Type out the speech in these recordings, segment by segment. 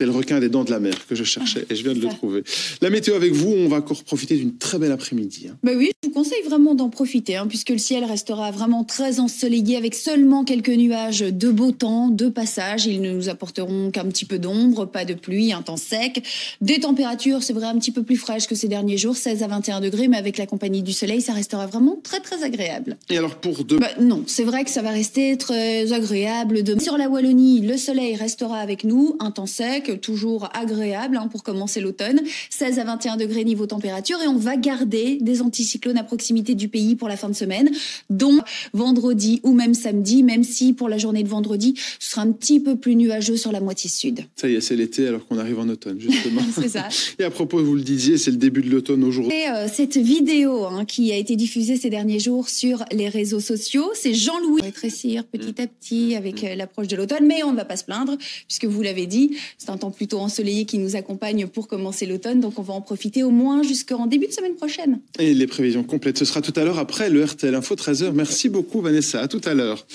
C'est le requin des dents de la mer que je cherchais et je viens de le ah. trouver. La météo avec vous, on va encore profiter d'une très belle après-midi. Bah oui, je vous conseille vraiment d'en profiter hein, puisque le ciel restera vraiment très ensoleillé avec seulement quelques nuages de beau temps, de passage. Ils ne nous apporteront qu'un petit peu d'ombre, pas de pluie, un temps sec. Des températures, c'est vrai, un petit peu plus fraîches que ces derniers jours, 16 à 21 degrés, mais avec la compagnie du soleil, ça restera vraiment très très agréable. Et alors pour demain bah, Non, c'est vrai que ça va rester très agréable demain. Sur la Wallonie, le soleil restera avec nous, un temps sec toujours agréable hein, pour commencer l'automne. 16 à 21 degrés niveau température et on va garder des anticyclones à proximité du pays pour la fin de semaine, dont vendredi ou même samedi, même si pour la journée de vendredi, ce sera un petit peu plus nuageux sur la moitié sud. Ça y est, c'est l'été alors qu'on arrive en automne, justement. c'est ça. Et à propos, vous le disiez, c'est le début de l'automne aujourd'hui. Euh, cette vidéo hein, qui a été diffusée ces derniers jours sur les réseaux sociaux, c'est Jean-Louis rétrécir petit à petit mmh. avec mmh. Euh, l'approche de l'automne, mais on ne va pas se plaindre, puisque vous l'avez dit, c'est un temps plutôt ensoleillé qui nous accompagne pour commencer l'automne. Donc on va en profiter au moins jusqu'en début de semaine prochaine. Et les prévisions complètes, ce sera tout à l'heure après le RTL Info 13h. Merci beaucoup Vanessa, à tout à l'heure.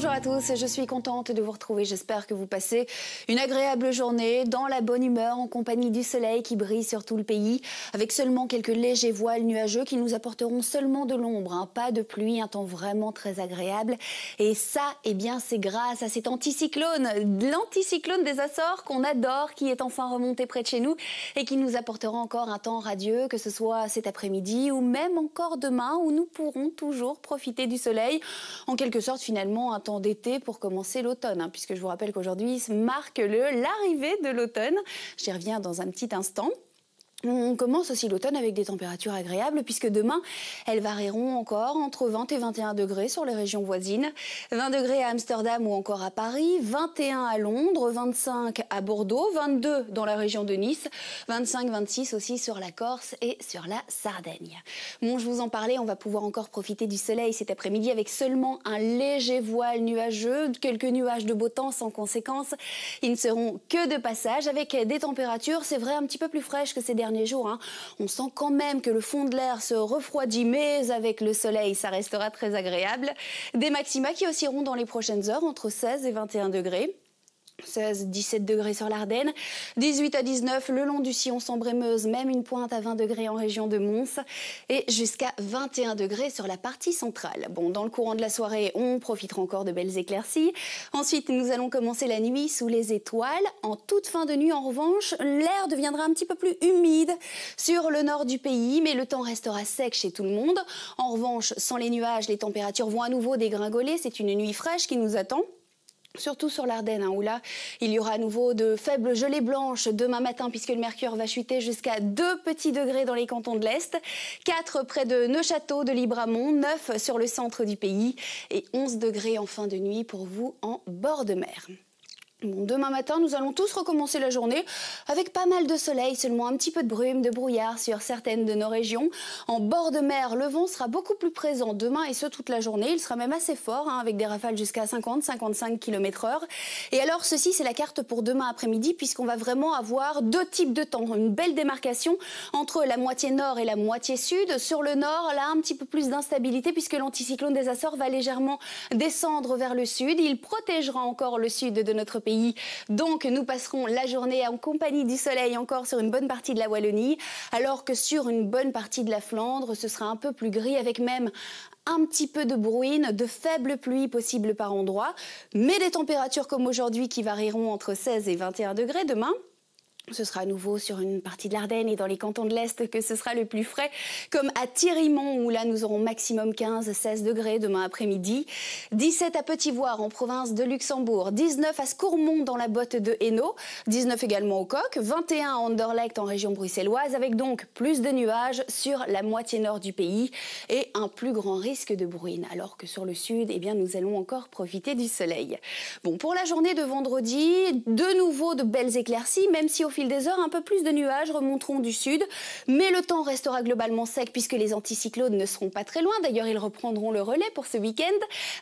Bonjour à tous, je suis contente de vous retrouver. J'espère que vous passez une agréable journée dans la bonne humeur en compagnie du soleil qui brille sur tout le pays avec seulement quelques légers voiles nuageux qui nous apporteront seulement de l'ombre, un hein. pas de pluie, un temps vraiment très agréable. Et ça, eh bien, c'est grâce à cet anticyclone, l'anticyclone des Açores qu'on adore, qui est enfin remonté près de chez nous et qui nous apportera encore un temps radieux, que ce soit cet après-midi ou même encore demain où nous pourrons toujours profiter du soleil. En quelque sorte, finalement, un temps d'été pour commencer l'automne, hein, puisque je vous rappelle qu'aujourd'hui marque le l'arrivée de l'automne. J'y reviens dans un petit instant. On commence aussi l'automne avec des températures agréables puisque demain, elles varieront encore entre 20 et 21 degrés sur les régions voisines. 20 degrés à Amsterdam ou encore à Paris, 21 à Londres, 25 à Bordeaux, 22 dans la région de Nice, 25-26 aussi sur la Corse et sur la Sardaigne. Bon, je vous en parlais, on va pouvoir encore profiter du soleil cet après-midi avec seulement un léger voile nuageux, quelques nuages de beau temps sans conséquence. Ils ne seront que de passage avec des températures, c'est vrai, un petit peu plus fraîches que ces dernières Hein. On sent quand même que le fond de l'air se refroidit, mais avec le soleil, ça restera très agréable. Des maxima qui oscilleront dans les prochaines heures entre 16 et 21 degrés. 16, 17 degrés sur l'Ardenne, 18 à 19 le long du Sillon sambre même une pointe à 20 degrés en région de Mons et jusqu'à 21 degrés sur la partie centrale. Bon, dans le courant de la soirée, on profitera encore de belles éclaircies. Ensuite, nous allons commencer la nuit sous les étoiles. En toute fin de nuit, en revanche, l'air deviendra un petit peu plus humide sur le nord du pays, mais le temps restera sec chez tout le monde. En revanche, sans les nuages, les températures vont à nouveau dégringoler. C'est une nuit fraîche qui nous attend. Surtout sur l'Ardenne, hein, où là, il y aura à nouveau de faibles gelées blanches demain matin, puisque le mercure va chuter jusqu'à 2 petits degrés dans les cantons de l'Est, 4 près de Neuchâteau, de Libramont, 9 sur le centre du pays, et 11 degrés en fin de nuit pour vous en bord de mer demain matin, nous allons tous recommencer la journée avec pas mal de soleil, seulement un petit peu de brume, de brouillard sur certaines de nos régions. En bord de mer, le vent sera beaucoup plus présent demain et ce toute la journée. Il sera même assez fort hein, avec des rafales jusqu'à 50-55 km/h. Et alors, ceci, c'est la carte pour demain après-midi puisqu'on va vraiment avoir deux types de temps. Une belle démarcation entre la moitié nord et la moitié sud. Sur le nord, là, un petit peu plus d'instabilité puisque l'anticyclone des Açores va légèrement descendre vers le sud. Il protégera encore le sud de notre pays donc nous passerons la journée en compagnie du soleil encore sur une bonne partie de la Wallonie, alors que sur une bonne partie de la Flandre, ce sera un peu plus gris avec même un petit peu de bruine, de faibles pluies possibles par endroits, mais des températures comme aujourd'hui qui varieront entre 16 et 21 degrés demain. Ce sera à nouveau sur une partie de l'Ardenne et dans les cantons de l'Est que ce sera le plus frais, comme à Thierrymont, où là nous aurons maximum 15-16 degrés demain après-midi, 17 à petit en province de Luxembourg, 19 à Scourmont dans la botte de Hainaut, 19 également au Coq, 21 à Anderlecht en région bruxelloise, avec donc plus de nuages sur la moitié nord du pays et un plus grand risque de bruine, alors que sur le sud, eh bien, nous allons encore profiter du soleil. Bon, pour la journée de vendredi, de nouveau de belles éclaircies, même si au fil des heures, un peu plus de nuages remonteront du sud, mais le temps restera globalement sec puisque les anticyclones ne seront pas très loin. D'ailleurs, ils reprendront le relais pour ce week-end.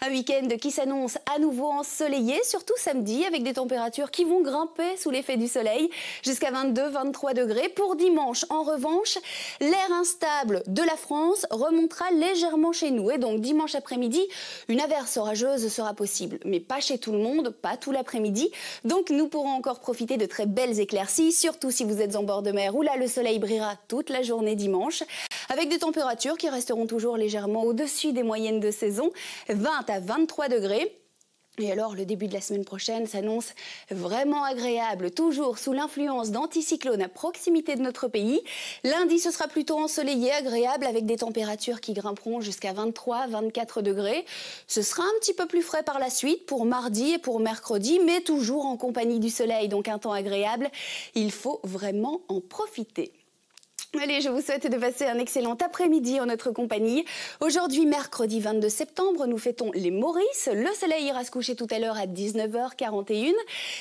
Un week-end qui s'annonce à nouveau ensoleillé, surtout samedi, avec des températures qui vont grimper sous l'effet du soleil jusqu'à 22-23 degrés. Pour dimanche, en revanche, l'air instable de la France remontera légèrement chez nous. Et donc, dimanche après-midi, une averse orageuse sera possible, mais pas chez tout le monde, pas tout l'après-midi. Donc, nous pourrons encore profiter de très belles éclaircies surtout si vous êtes en bord de mer, où là le soleil brillera toute la journée dimanche, avec des températures qui resteront toujours légèrement au-dessus des moyennes de saison, 20 à 23 degrés. Et alors, le début de la semaine prochaine s'annonce vraiment agréable, toujours sous l'influence d'anticyclones à proximité de notre pays. Lundi, ce sera plutôt ensoleillé, agréable, avec des températures qui grimperont jusqu'à 23-24 degrés. Ce sera un petit peu plus frais par la suite pour mardi et pour mercredi, mais toujours en compagnie du soleil, donc un temps agréable. Il faut vraiment en profiter. Allez, je vous souhaite de passer un excellent après-midi en notre compagnie. Aujourd'hui, mercredi 22 septembre, nous fêtons les Maurice. Le soleil ira se coucher tout à l'heure à 19h41.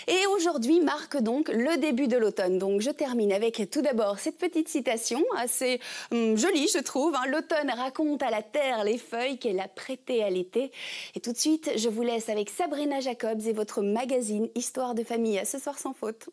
Et aujourd'hui marque donc le début de l'automne. Donc je termine avec tout d'abord cette petite citation, assez hum, jolie je trouve. Hein. L'automne raconte à la terre les feuilles qu'elle a prêtées à l'été. Et tout de suite, je vous laisse avec Sabrina Jacobs et votre magazine Histoire de famille. À ce soir sans faute.